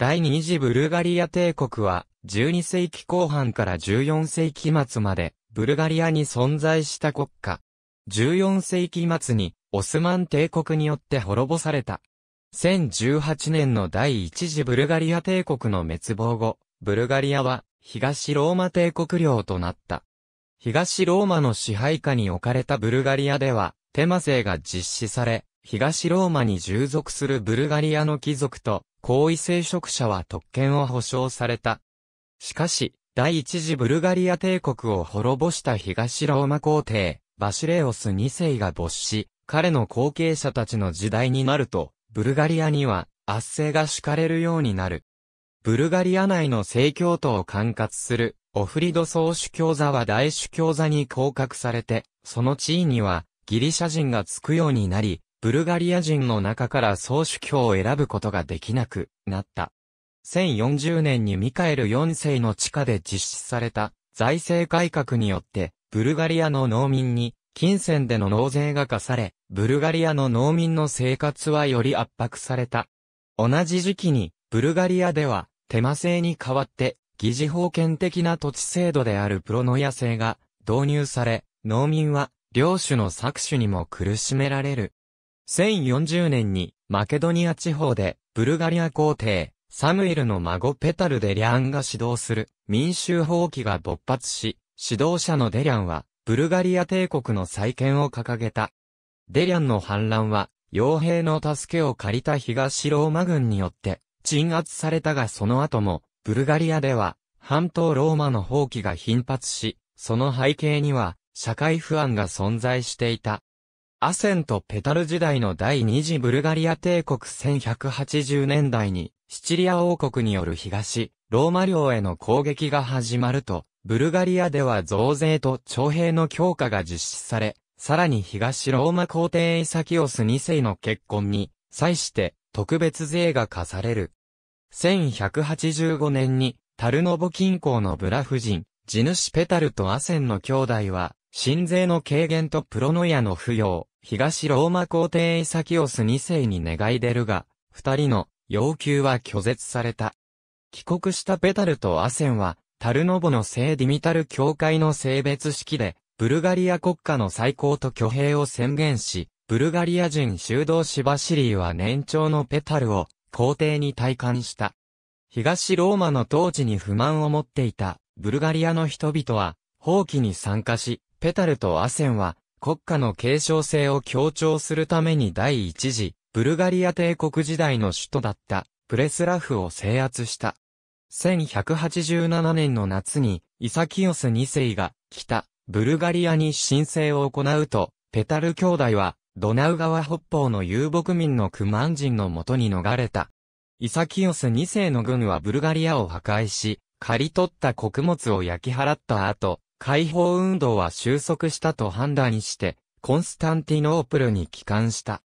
第二次ブルガリア帝国は、12世紀後半から14世紀末まで、ブルガリアに存在した国家。14世紀末に、オスマン帝国によって滅ぼされた。1018年の第一次ブルガリア帝国の滅亡後、ブルガリアは、東ローマ帝国領となった。東ローマの支配下に置かれたブルガリアでは、テマ制が実施され、東ローマに従属するブルガリアの貴族と、高位聖職者は特権を保障された。しかし、第一次ブルガリア帝国を滅ぼした東ローマ皇帝、バシレオス2世が没し、彼の後継者たちの時代になると、ブルガリアには圧政が敷かれるようになる。ブルガリア内の正教徒を管轄する、オフリド総主教座は大主教座に降格されて、その地位にはギリシャ人がつくようになり、ブルガリア人の中から総主教を選ぶことができなくなった。1040年にミカエル4世の地下で実施された財政改革によって、ブルガリアの農民に金銭での納税が課され、ブルガリアの農民の生活はより圧迫された。同じ時期に、ブルガリアでは、手間制に代わって、疑似封権的な土地制度であるプロノヤ制が導入され、農民は、領主の搾取にも苦しめられる。1040年にマケドニア地方でブルガリア皇帝サムエルの孫ペタル・デリャンが指導する民衆放棄が勃発し、指導者のデリャンはブルガリア帝国の再建を掲げた。デリャンの反乱は傭兵の助けを借りた東ローマ軍によって鎮圧されたがその後もブルガリアでは半島ローマの放棄が頻発し、その背景には社会不安が存在していた。アセント・ペタル時代の第二次ブルガリア帝国1180年代に、シチリア王国による東、ローマ領への攻撃が始まると、ブルガリアでは増税と徴兵の強化が実施され、さらに東ローマ皇帝イサキオス2世の結婚に、際して特別税が課される。1185年に、タルノボ近郊のブラ夫人、地主ペタルとアセンの兄弟は、神税の軽減とプロノイアの扶養、東ローマ皇帝イサキオス2世に願い出るが、二人の要求は拒絶された。帰国したペタルとアセンは、タルノボの聖ディミタル教会の性別式で、ブルガリア国家の最高と挙兵を宣言し、ブルガリア人修道士バシリーは年長のペタルを皇帝に退官した。東ローマの統治に不満を持っていたブルガリアの人々は、放棄に参加し、ペタルとアセンは、国家の継承性を強調するために第一次、ブルガリア帝国時代の首都だった、プレスラフを制圧した。1187年の夏に、イサキオス2世が、北、ブルガリアに申請を行うと、ペタル兄弟は、ドナウ川北方の遊牧民のクマン人のもとに逃れた。イサキオス2世の軍はブルガリアを破壊し、刈り取った穀物を焼き払った後、解放運動は収束したと判断して、コンスタンティノープルに帰還した。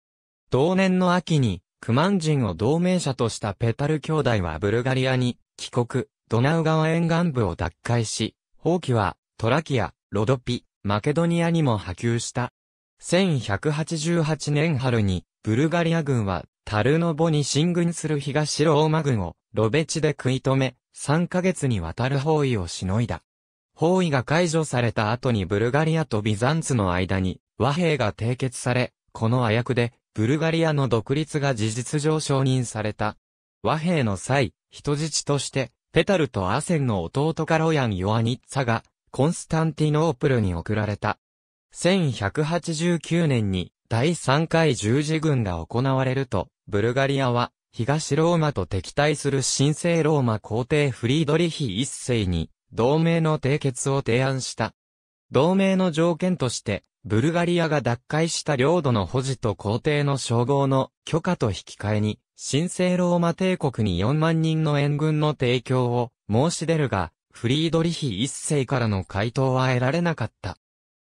同年の秋に、クマン人を同盟者としたペタル兄弟はブルガリアに帰国、ドナウ川沿岸部を奪回し、放棄はトラキア、ロドピ、マケドニアにも波及した。1188年春に、ブルガリア軍はタルノボに進軍する東ローマ軍をロベチで食い止め、3ヶ月にわたる包囲をしのいだ。包囲が解除された後にブルガリアとビザンツの間に和平が締結され、この和訳でブルガリアの独立が事実上承認された。和平の際、人質として、ペタルとアセンの弟カロヤン・ヨアニッツァが、コンスタンティノープルに送られた。1189年に第3回十字軍が行われると、ブルガリアは東ローマと敵対する神聖ローマ皇帝フリードリヒ一世に同盟の締結を提案した。同盟の条件として、ブルガリアが脱会した領土の保持と皇帝の称号の許可と引き換えに、神聖ローマ帝国に4万人の援軍の提供を申し出るが、フリードリヒ一世からの回答は得られなかった。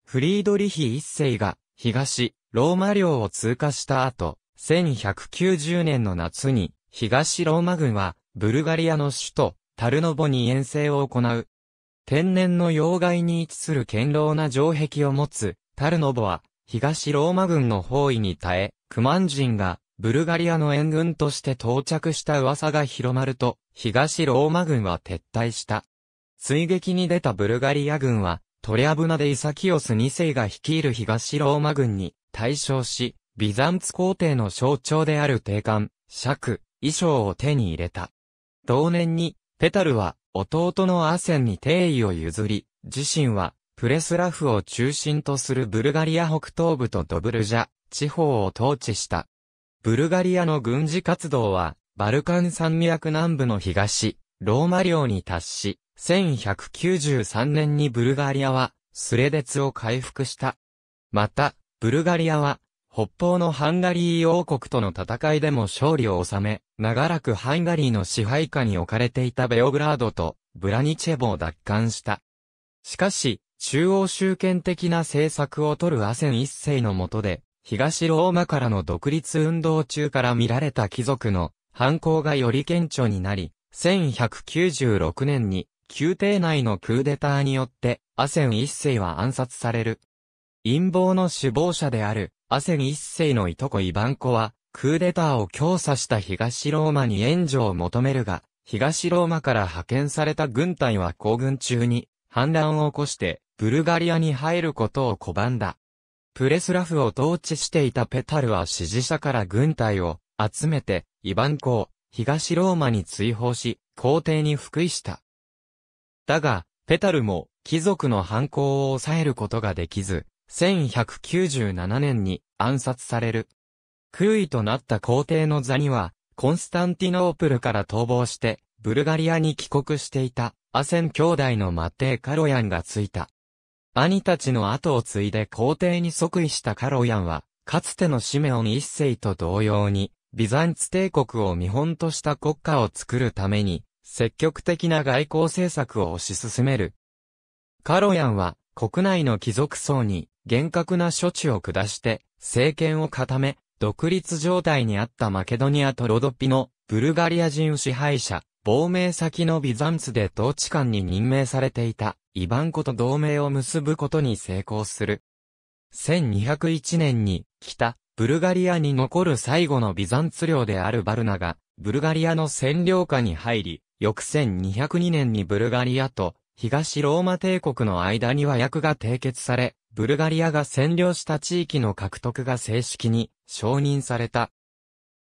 フリードリヒ一世が東、ローマ領を通過した後、1190年の夏に、東ローマ軍は、ブルガリアの首都、タルノボに遠征を行う。天然の要害に位置する堅牢な城壁を持つ、タルノボは、東ローマ軍の包囲に耐え、クマン人が、ブルガリアの援軍として到着した噂が広まると、東ローマ軍は撤退した。追撃に出たブルガリア軍は、トレアブナでイサキオス2世が率いる東ローマ軍に対象し、ビザンツ皇帝の象徴である帝冠、尺、衣装を手に入れた。同年に、ペタルは、弟のアセンに定位を譲り、自身は、プレスラフを中心とするブルガリア北東部とドブルジャ、地方を統治した。ブルガリアの軍事活動は、バルカン山脈南部の東、ローマ領に達し、1193年にブルガリアは、スレデツを回復した。また、ブルガリアは、北方のハンガリー王国との戦いでも勝利を収め、長らくハンガリーの支配下に置かれていたベオグラードとブラニチェボを奪還した。しかし、中央集権的な政策を取るアセン一世の下で、東ローマからの独立運動中から見られた貴族の反抗がより顕著になり、1196年に宮廷内のクーデターによってアセン一世は暗殺される。陰謀の首謀者であるアセン一世のいとこイバンコは、クーデターを強査した東ローマに援助を求めるが、東ローマから派遣された軍隊は行軍中に反乱を起こしてブルガリアに入ることを拒んだ。プレスラフを統治していたペタルは支持者から軍隊を集めてイバンコを東ローマに追放し皇帝に位した。だが、ペタルも貴族の反抗を抑えることができず、1197年に暗殺される。空位となった皇帝の座には、コンスタンティノープルから逃亡して、ブルガリアに帰国していた、アセン兄弟のマテー・カロヤンがついた。兄たちの後を継いで皇帝に即位したカロヤンは、かつてのシメオン一世と同様に、ビザンツ帝国を見本とした国家を作るために、積極的な外交政策を推し進める。カロヤンは、国内の貴族層に、厳格な処置を下して、政権を固め、独立状態にあったマケドニアとロドピのブルガリア人支配者、亡命先のビザンツで統治官に任命されていたイバンコと同盟を結ぶことに成功する。1201年に北ブルガリアに残る最後のビザンツ領であるバルナがブルガリアの占領下に入り、翌1202年にブルガリアと東ローマ帝国の間に和訳が締結され、ブルガリアが占領した地域の獲得が正式に承認された。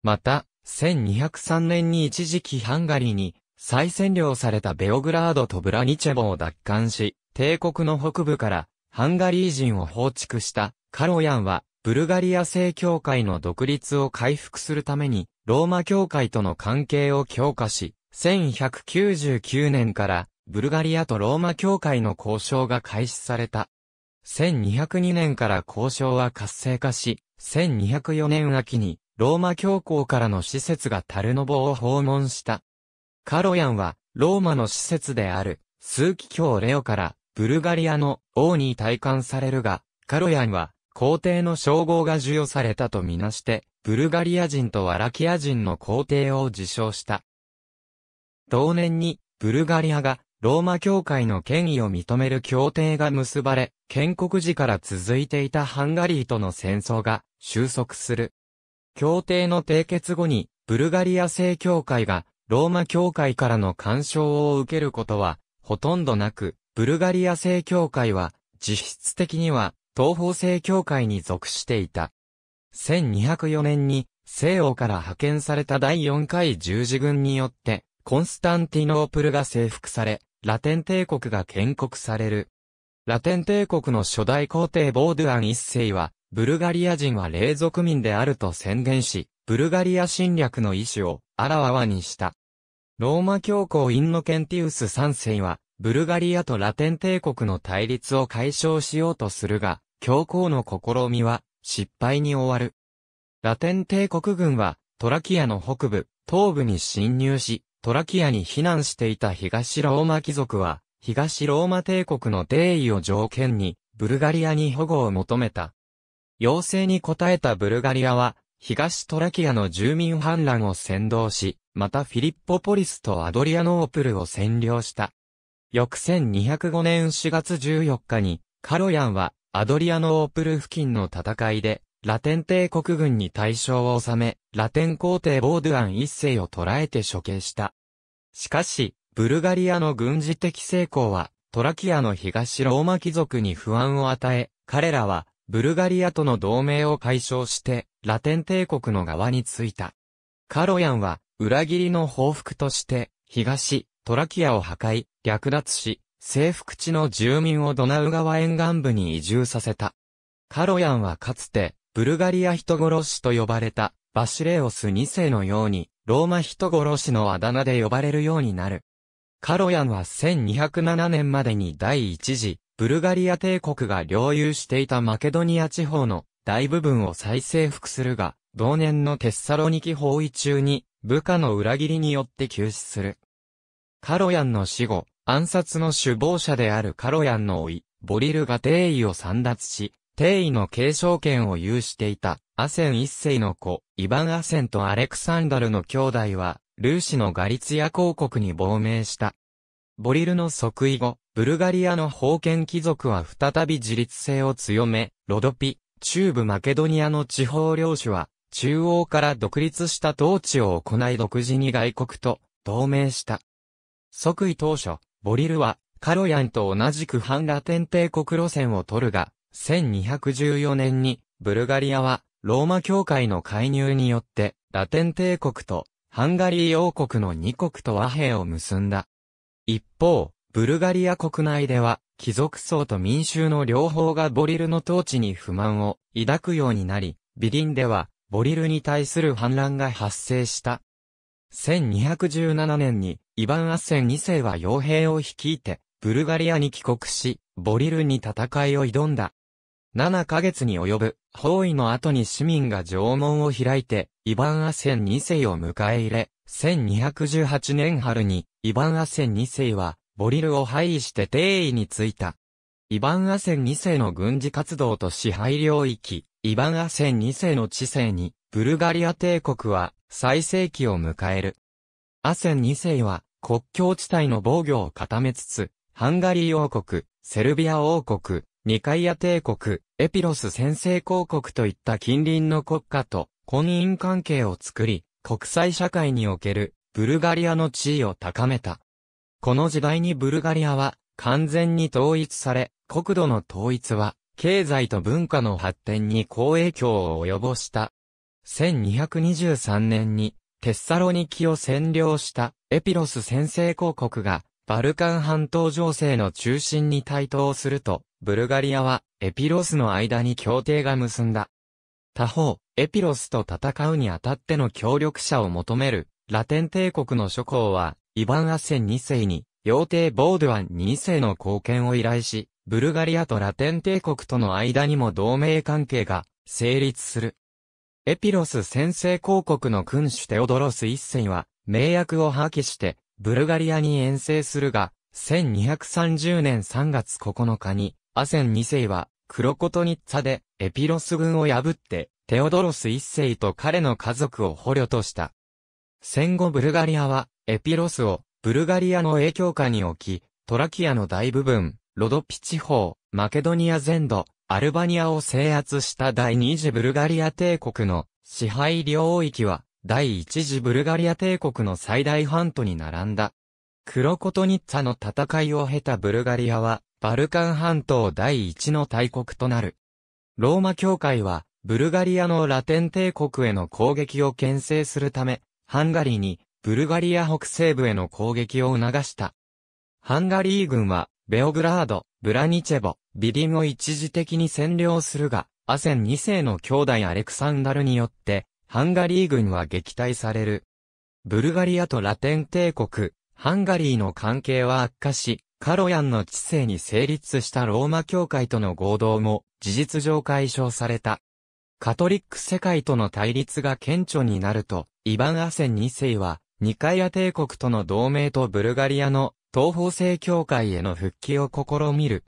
また、1203年に一時期ハンガリーに再占領されたベオグラードとブラニチェボを奪還し、帝国の北部からハンガリー人を放逐したカロヤンは、ブルガリア正教会の独立を回復するために、ローマ教会との関係を強化し、1199年から、ブルガリアとローマ教会の交渉が開始された。1202年から交渉は活性化し、1204年秋に、ローマ教皇からの施設がタルノボを訪問した。カロヤンは、ローマの施設である、数奇教レオから、ブルガリアの王に体感されるが、カロヤンは、皇帝の称号が授与されたとみなして、ブルガリア人とワラキア人の皇帝を自称した。同年に、ブルガリアがローマ教会の権威を認める協定が結ばれ、建国時から続いていたハンガリーとの戦争が収束する。協定の締結後に、ブルガリア正教会がローマ教会からの干渉を受けることはほとんどなく、ブルガリア正教会は実質的には東方正教会に属していた。1204年に西欧から派遣された第4回十字軍によってコンスタンティノープルが征服され、ラテン帝国が建国される。ラテン帝国の初代皇帝ボードゥアン一世は、ブルガリア人は霊族民であると宣言し、ブルガリア侵略の意志をあらわにした。ローマ教皇インノケンティウス三世は、ブルガリアとラテン帝国の対立を解消しようとするが、教皇の試みは失敗に終わる。ラテン帝国軍はトラキアの北部、東部に侵入し、トラキアに避難していた東ローマ貴族は、東ローマ帝国の定位を条件に、ブルガリアに保護を求めた。要請に応えたブルガリアは、東トラキアの住民反乱を先導し、またフィリッポポリスとアドリアノープルを占領した。翌1205年4月14日に、カロヤンはアドリアノープル付近の戦いでラテン帝国軍に対象を収め、ラテン皇帝ボードゥアン一世を捕らえて処刑した。しかし、ブルガリアの軍事的成功は、トラキアの東ローマ貴族に不安を与え、彼らは、ブルガリアとの同盟を解消して、ラテン帝国の側についた。カロヤンは、裏切りの報復として、東、トラキアを破壊、略奪し、征服地の住民をドナウ川沿岸部に移住させた。カロヤンはかつて、ブルガリア人殺しと呼ばれた、バシレオス2世のように、ローマ人殺しのあだ名で呼ばれるようになる。カロヤンは1207年までに第一次、ブルガリア帝国が領有していたマケドニア地方の大部分を再征服するが、同年のテッサロニキ包囲中に、部下の裏切りによって急死する。カロヤンの死後、暗殺の首謀者であるカロヤンの老い、ボリルが帝位を散奪し、帝位の継承権を有していた、アセン一世の子、イヴァン・アセンとアレクサンダルの兄弟は、ルーシのガリツヤ公国に亡命した。ボリルの即位後、ブルガリアの封建貴族は再び自立性を強め、ロドピ、中部マケドニアの地方領主は、中央から独立した統治を行い独自に外国と同盟した。即位当初、ボリルは、カロヤンと同じく反ラテン帝国路線を取るが、1214年に、ブルガリアは、ローマ教会の介入によって、ラテン帝国と、ハンガリー王国の2国と和平を結んだ。一方、ブルガリア国内では、貴族層と民衆の両方がボリルの統治に不満を抱くようになり、ビリンでは、ボリルに対する反乱が発生した。1217年に、イヴァン・アッセン2世は傭兵を率いて、ブルガリアに帰国し、ボリルに戦いを挑んだ。7ヶ月に及ぶ包囲の後に市民が城門を開いて、イヴァン・アセン2世を迎え入れ、1218年春に、イヴァン・アセン2世は、ボリルを廃位して帝位についた。イヴァン・アセン2世の軍事活動と支配領域、イヴァン・アセン2世の治世に、ブルガリア帝国は、最盛期を迎える。アセン2世は、国境地帯の防御を固めつつ、ハンガリー王国、セルビア王国、ニカイア帝国、エピロス先制公国といった近隣の国家と婚姻関係を作り、国際社会におけるブルガリアの地位を高めた。この時代にブルガリアは完全に統一され、国土の統一は経済と文化の発展に好影響を及ぼした。1223年にテッサロニキを占領したエピロス先制公国がバルカン半島情勢の中心に台頭すると、ブルガリアはエピロスの間に協定が結んだ。他方、エピロスと戦うにあたっての協力者を求める、ラテン帝国の諸侯は、イヴァン・アッセン2世に、妖帝ボードワン2世の貢献を依頼し、ブルガリアとラテン帝国との間にも同盟関係が成立する。エピロス先制公国の君主テオドロス一世は、名約を破棄して、ブルガリアに遠征するが、1230年3月9日に、アセン2世は、クロコトニッツァで、エピロス軍を破って、テオドロス1世と彼の家族を捕虜とした。戦後ブルガリアは、エピロスを、ブルガリアの影響下に置き、トラキアの大部分、ロドピ地方、マケドニア全土、アルバニアを制圧した第二次ブルガリア帝国の支配領域は、第一次ブルガリア帝国の最大半島に並んだ。クロコトニッツァの戦いを経たブルガリアは、バルカン半島第一の大国となる。ローマ教会は、ブルガリアのラテン帝国への攻撃を牽制するため、ハンガリーに、ブルガリア北西部への攻撃を促した。ハンガリー軍は、ベオグラード、ブラニチェボ、ビィンを一時的に占領するが、アセン2世の兄弟アレクサンダルによって、ハンガリー軍は撃退される。ブルガリアとラテン帝国、ハンガリーの関係は悪化し、カロヤンの知性に成立したローマ教会との合同も事実上解消された。カトリック世界との対立が顕著になると、イヴァン・アセン2世は、ニカイア帝国との同盟とブルガリアの東方正教会への復帰を試みる。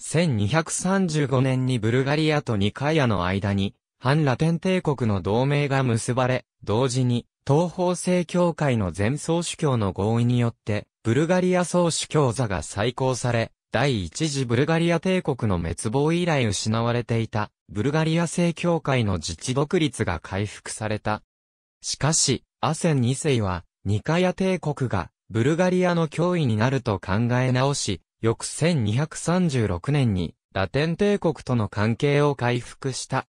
1235年にブルガリアとニカイアの間に反ラテン帝国の同盟が結ばれ、同時に、東方正教会の前総主教の合意によって、ブルガリア総主教座が再興され、第一次ブルガリア帝国の滅亡以来失われていた、ブルガリア正教会の自治独立が回復された。しかし、アセン2世は、ニカヤ帝国が、ブルガリアの脅威になると考え直し、翌1236年に、ラテン帝国との関係を回復した。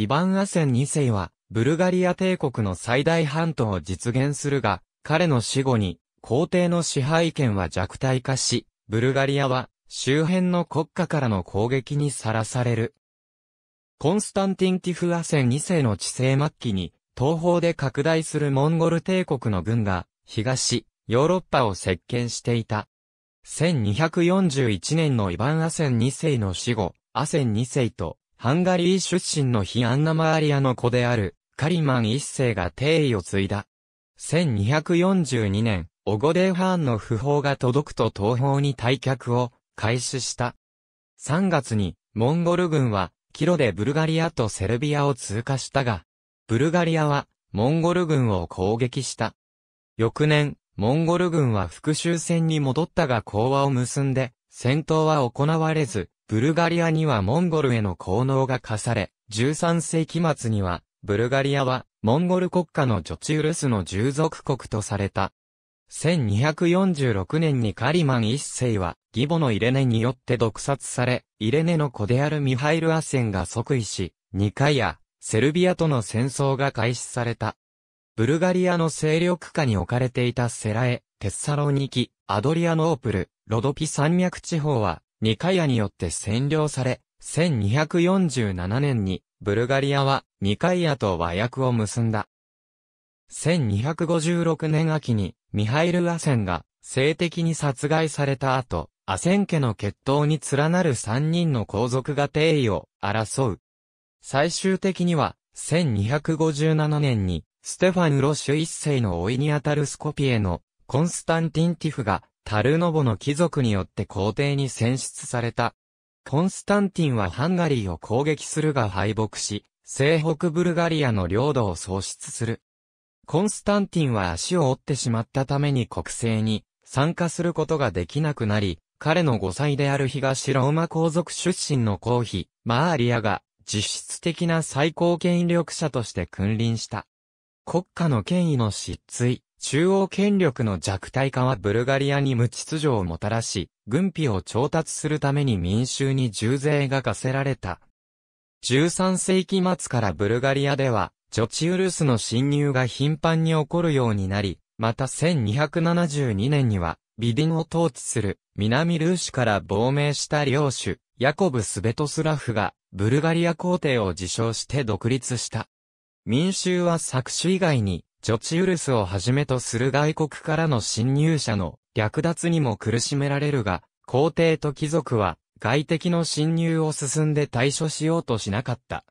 イヴァン・アセン2世は、ブルガリア帝国の最大半島を実現するが、彼の死後に、皇帝の支配権は弱体化し、ブルガリアは、周辺の国家からの攻撃にさらされる。コンスタンティン・ティフ・アセン2世の治世末期に、東方で拡大するモンゴル帝国の軍が、東、ヨーロッパを席巻していた。1241年のイバン・アセン2世の死後、アセン2世とハンガリー出身のヒアンナ・マーリアの子である、カリマン一世が帝位を継いだ。1242年、オゴデーハーンの訃報が届くと東方に退却を開始した。3月に、モンゴル軍は、キロでブルガリアとセルビアを通過したが、ブルガリアは、モンゴル軍を攻撃した。翌年、モンゴル軍は復讐戦に戻ったが講和を結んで、戦闘は行われず、ブルガリアにはモンゴルへの効能が課され、13世紀末には、ブルガリアは、モンゴル国家のジョチ中ルスの従属国とされた。1246年にカリマン一世は、義母のイレネによって毒殺され、イレネの子であるミハイル・アセンが即位し、ニカイア、セルビアとの戦争が開始された。ブルガリアの勢力下に置かれていたセラエ、テッサロニキ、アドリアノープル、ロドピ山脈地方は、ニカヤによって占領され、1247年にブルガリアはニカイアと和訳を結んだ。1256年秋にミハイル・アセンが性的に殺害された後、アセン家の血統に連なる3人の皇族が定位を争う。最終的には1257年にステファヌ・ロシュ一世の老いにあたるスコピエのコンスタンティンティフがタルノボの貴族によって皇帝に選出された。コンスタンティンはハンガリーを攻撃するが敗北し、西北ブルガリアの領土を喪失する。コンスタンティンは足を折ってしまったために国政に参加することができなくなり、彼の5歳である東ローマ皇族出身の皇妃、マーリアが実質的な最高権力者として君臨した。国家の権威の失墜、中央権力の弱体化はブルガリアに無秩序をもたらし、軍費を調達するために民衆に重税が課せられた。13世紀末からブルガリアでは、ジョチウルスの侵入が頻繁に起こるようになり、また1272年には、ビディンを統治する南ルーシから亡命した領主、ヤコブ・スベトスラフが、ブルガリア皇帝を自称して独立した。民衆は作取以外に、ジョチウルスをはじめとする外国からの侵入者の略奪にも苦しめられるが、皇帝と貴族は外敵の侵入を進んで対処しようとしなかった。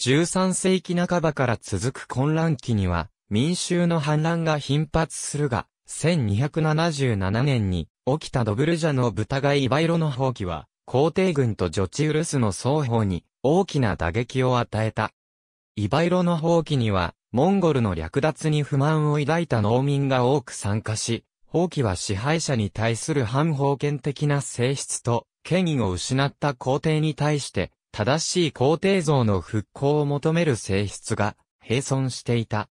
13世紀半ばから続く混乱期には、民衆の反乱が頻発するが、1277年に起きたドブルジャの豚がイバイロの放棄は、皇帝軍とジョチウルスの双方に大きな打撃を与えた。イバイロの放棄にはモンゴルの略奪に不満を抱いた農民が多く参加し、放棄は支配者に対する反封建的な性質と、権威を失った皇帝に対して、正しい皇帝像の復興を求める性質が、並存していた。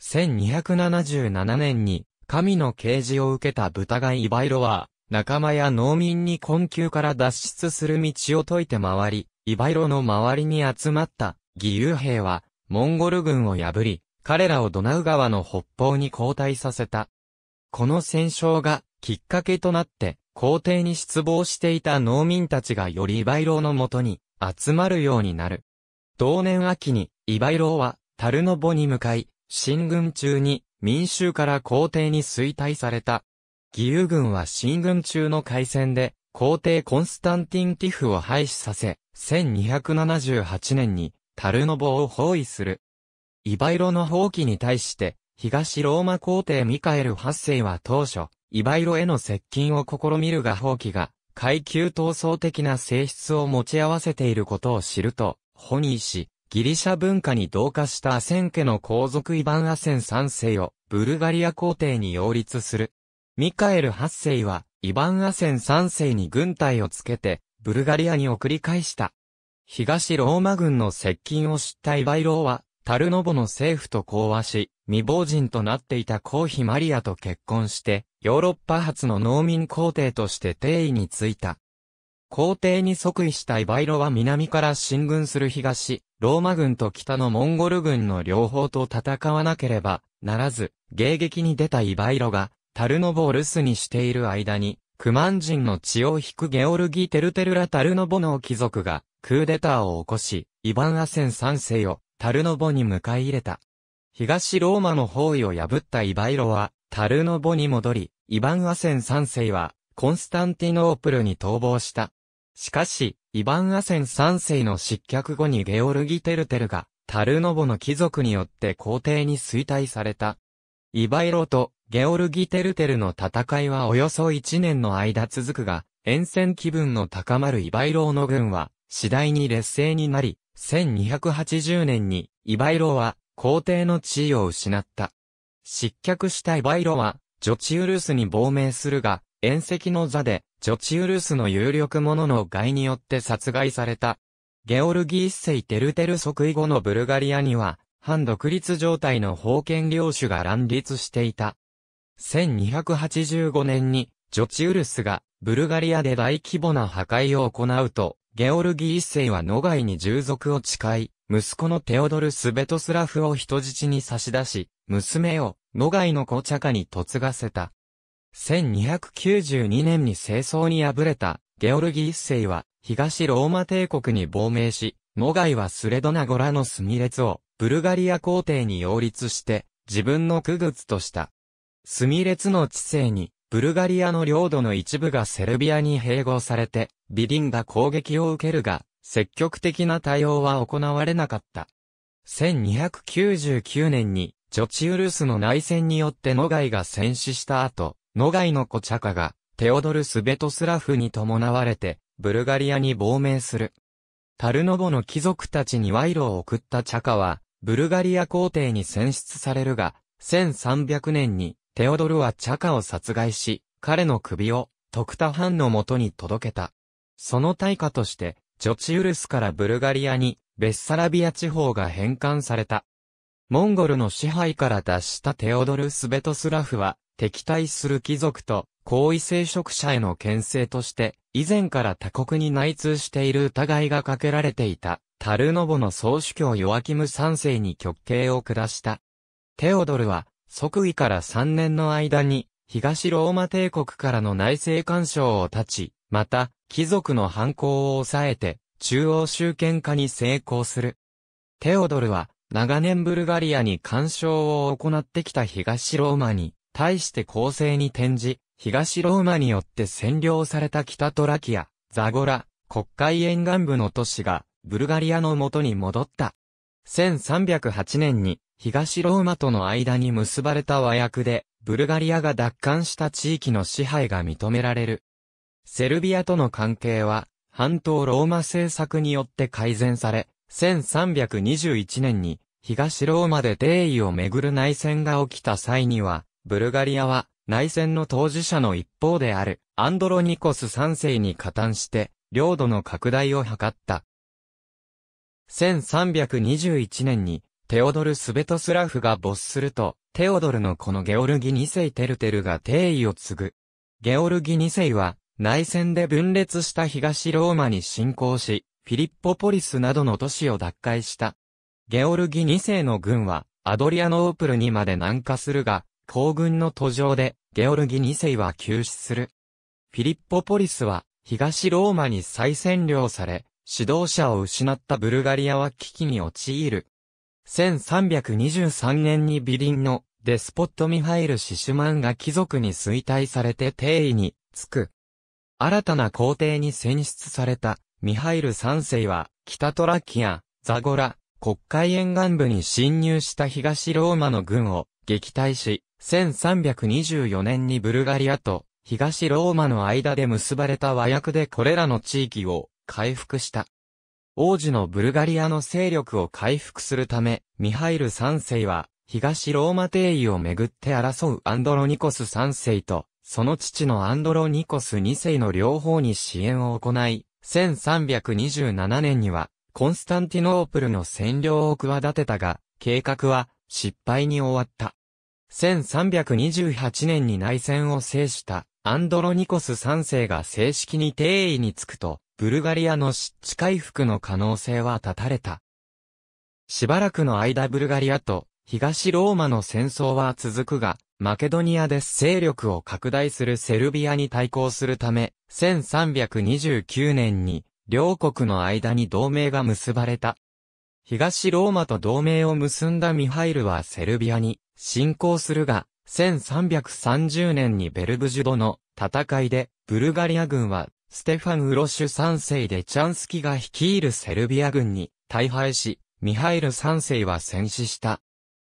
1277年に、神の啓示を受けた豚がイバイロは、仲間や農民に困窮から脱出する道を解いて回り、イバイロの周りに集まった義勇兵は、モンゴル軍を破り、彼らをドナウ川の北方に後退させた。この戦勝がきっかけとなって、皇帝に失望していた農民たちがよりイバイローのもとに集まるようになる。同年秋に、イバイローは、樽の墓に向かい、進軍中に民衆から皇帝に衰退された。義勇軍は進軍中の海戦で、皇帝コンスタンティンティフを廃止させ、1278年に樽の棒を包囲する。イバイロの放棄に対して、東ローマ皇帝ミカエル8世は当初、イバイロへの接近を試みるが放棄が、階級闘争的な性質を持ち合わせていることを知ると、ホニー氏、ギリシャ文化に同化したアセン家の皇族イヴァン・アセン3世を、ブルガリア皇帝に擁立する。ミカエル8世は、イヴァン・アセン3世に軍隊をつけて、ブルガリアに送り返した。東ローマ軍の接近を知ったイバイローは、タルノボの政府と講和し、未亡人となっていた皇妃マリアと結婚して、ヨーロッパ初の農民皇帝として帝位についた。皇帝に即位したイバイロは南から進軍する東、ローマ軍と北のモンゴル軍の両方と戦わなければならず、迎撃に出たイバイロが、タルノボを留守にしている間に、クマン人の血を引くゲオルギ・テルテルラ・タルノボの貴族が、クーデターを起こし、イヴァン・アセン三世をタルノボに迎え入れた。東ローマの包囲を破ったイバイロは、タルノボに戻り、イヴァン・アセン三世は、コンスタンティノープルに逃亡した。しかし、イヴァン・アセン三世の失脚後にゲオルギ・テルテルが、タルノボの貴族によって皇帝に衰退された。イバイロとゲオルギ・テルテルの戦いはおよそ1年の間続くが、沿線気分の高まるイバイローの軍は、次第に劣勢になり、1280年に、イバイロは、皇帝の地位を失った。失脚したイバイロは、ジョチウルスに亡命するが、遠石の座で、ジョチウルスの有力者の害によって殺害された。ゲオルギー一世テルテル即位後のブルガリアには、反独立状態の封建領主が乱立していた。1285年に、ジョチウルスが、ブルガリアで大規模な破壊を行うと、ゲオルギ一世は野外に従属を誓い、息子のテオドル・スベトスラフを人質に差し出し、娘を野外の紅茶家に嫁がせた。1292年に清掃に敗れたゲオルギ一世は東ローマ帝国に亡命し、野外はスレドナゴラのスミレツをブルガリア皇帝に擁立して自分の区靴とした。スミレツの知性にブルガリアの領土の一部がセルビアに併合されて、ビディンが攻撃を受けるが、積極的な対応は行われなかった。1299年に、ジョチウルスの内戦によってノガイが戦死した後、ノガイの子チャカが、テオドル・スベトスラフに伴われて、ブルガリアに亡命する。タルノボの貴族たちに賄賂を送ったチャカは、ブルガリア皇帝に選出されるが、1300年にテオドルはチャカを殺害し、彼の首を、徳田藩のもとに届けた。その対価として、ジョチウルスからブルガリアに、ベッサラビア地方が返還された。モンゴルの支配から脱したテオドル・スベトスラフは、敵対する貴族と、高位聖職者への牽制として、以前から他国に内通している疑いがかけられていた、タルノボの総主教ヨアキム3世に極刑を下した。テオドルは、即位から3年の間に、東ローマ帝国からの内政干渉を断ち、また、貴族の反抗を抑えて、中央集権化に成功する。テオドルは、長年ブルガリアに干渉を行ってきた東ローマに、対して公正に転じ、東ローマによって占領された北トラキア、ザゴラ、国会沿岸部の都市が、ブルガリアの元に戻った。1308年に、東ローマとの間に結ばれた和訳で、ブルガリアが奪還した地域の支配が認められる。セルビアとの関係は、半島ローマ政策によって改善され、1321年に、東ローマで定位をめぐる内戦が起きた際には、ブルガリアは内戦の当事者の一方であるアンドロニコス3世に加担して、領土の拡大を図った。1321年にテオドル・スベトスラフが没すると、テオドルのこのゲオルギ2世テルテルが帝位を継ぐ。ゲオルギ2世は、内戦で分裂した東ローマに侵攻し、フィリッポポリスなどの都市を奪回した。ゲオルギ2世の軍は、アドリアノープルにまで南下するが、行軍の途上で、ゲオルギ2世は急死する。フィリッポポリスは、東ローマに再占領され、指導者を失ったブルガリアは危機に陥る。1323年にビリンのデスポットミハイル・シシュマンが貴族に衰退されて定位につく。新たな皇帝に選出されたミハイル三世は北トラキア、ザゴラ、国会沿岸部に侵入した東ローマの軍を撃退し、1324年にブルガリアと東ローマの間で結ばれた和訳でこれらの地域を回復した。王子のブルガリアの勢力を回復するため、ミハイル三世は、東ローマ帝位をめぐって争うアンドロニコス三世と、その父のアンドロニコス二世の両方に支援を行い、1327年には、コンスタンティノープルの占領を企てたが、計画は失敗に終わった。1328年に内戦を制したアンドロニコス3世が正式に帝位につくと、ブルガリアの湿地回復の可能性は断たれた。しばらくの間ブルガリアと東ローマの戦争は続くが、マケドニアで勢力を拡大するセルビアに対抗するため、1329年に両国の間に同盟が結ばれた。東ローマと同盟を結んだミハイルはセルビアに侵攻するが、1330年にベルブジュドの戦いでブルガリア軍はステファン・ウロシュ3世でチャンスキが率いるセルビア軍に大敗し、ミハイル3世は戦死した。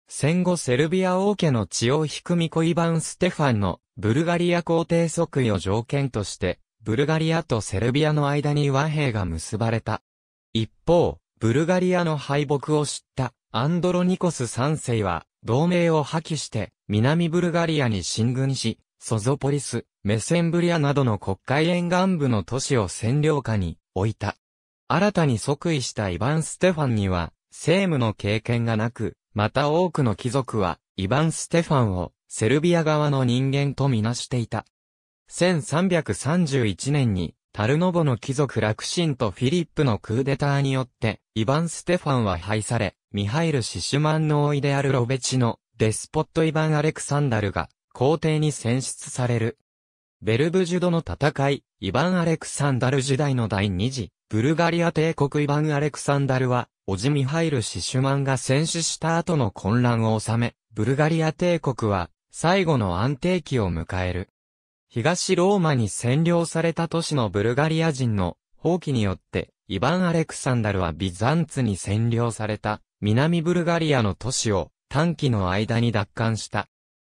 戦後セルビア王家の血を引くミコイバン・ステファンのブルガリア皇帝即位を条件として、ブルガリアとセルビアの間に和平が結ばれた。一方、ブルガリアの敗北を知ったアンドロニコス3世は同盟を破棄して南ブルガリアに進軍し、ソゾポリス、メセンブリアなどの国会沿岸部の都市を占領下に置いた。新たに即位したイヴァン・ステファンには、政務の経験がなく、また多くの貴族は、イヴァン・ステファンを、セルビア側の人間とみなしていた。1331年に、タルノボの貴族ラクシンとフィリップのクーデターによって、イヴァン・ステファンは廃され、ミハイル・シシュマンの老いであるロベチの、デスポット・イヴァン・アレクサンダルが、皇帝に選出される。ベルブジュドの戦い、イヴァン・アレクサンダル時代の第二次、ブルガリア帝国イヴァン・アレクサンダルは、オジミハイル・シシュマンが戦死した後の混乱を収め、ブルガリア帝国は、最後の安定期を迎える。東ローマに占領された都市のブルガリア人の放棄によって、イヴァン・アレクサンダルはビザンツに占領された南ブルガリアの都市を短期の間に奪還した。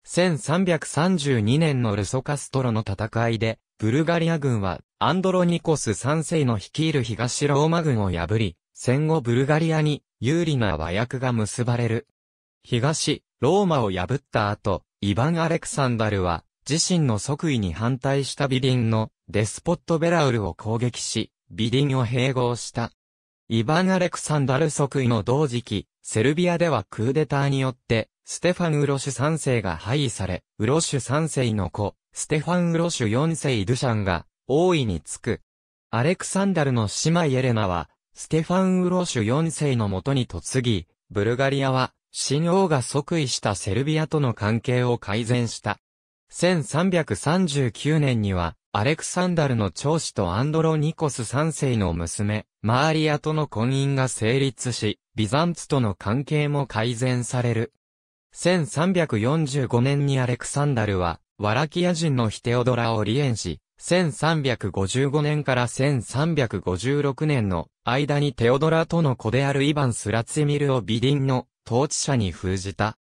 1332年のルソカストロの戦いで、ブルガリア軍はアンドロニコス3世の率いる東ローマ軍を破り、戦後ブルガリアに有利な和訳が結ばれる。東、ローマを破った後、イヴァン・アレクサンダルは、自身の即位に反対したビディンのデスポット・ベラウルを攻撃し、ビディンを併合した。イヴァン・アレクサンダル即位の同時期、セルビアではクーデターによってステファン・ウロシュ3世が廃位され、ウロシュ3世の子、ステファン・ウロシュ4世ドゥシャンが、王位につく。アレクサンダルの姉妹エレナは、ステファン・ウロシュ4世のもとに嫁ぎ、ブルガリアは、新王が即位したセルビアとの関係を改善した。1339年には、アレクサンダルの長子とアンドロニコス3世の娘、マーリアとの婚姻が成立し、ビザンツとの関係も改善される。1345年にアレクサンダルは、ワラキア人のヒテオドラを離縁し、1355年から1356年の間にテオドラとの子であるイヴァン・スラツィミルをビディンの統治者に封じた。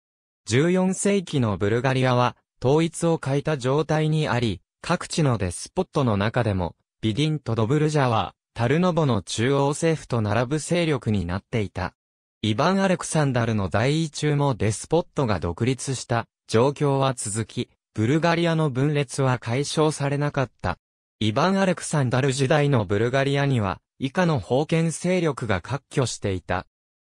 14世紀のブルガリアは統一を欠いた状態にあり、各地のデスポットの中でも、ビディンとドブルジャは、タルノボの中央政府と並ぶ勢力になっていた。イヴァン・アレクサンダルの在位中もデスポットが独立した状況は続き、ブルガリアの分裂は解消されなかった。イヴァン・アレクサンダル時代のブルガリアには、以下の封建勢力が割拠していた。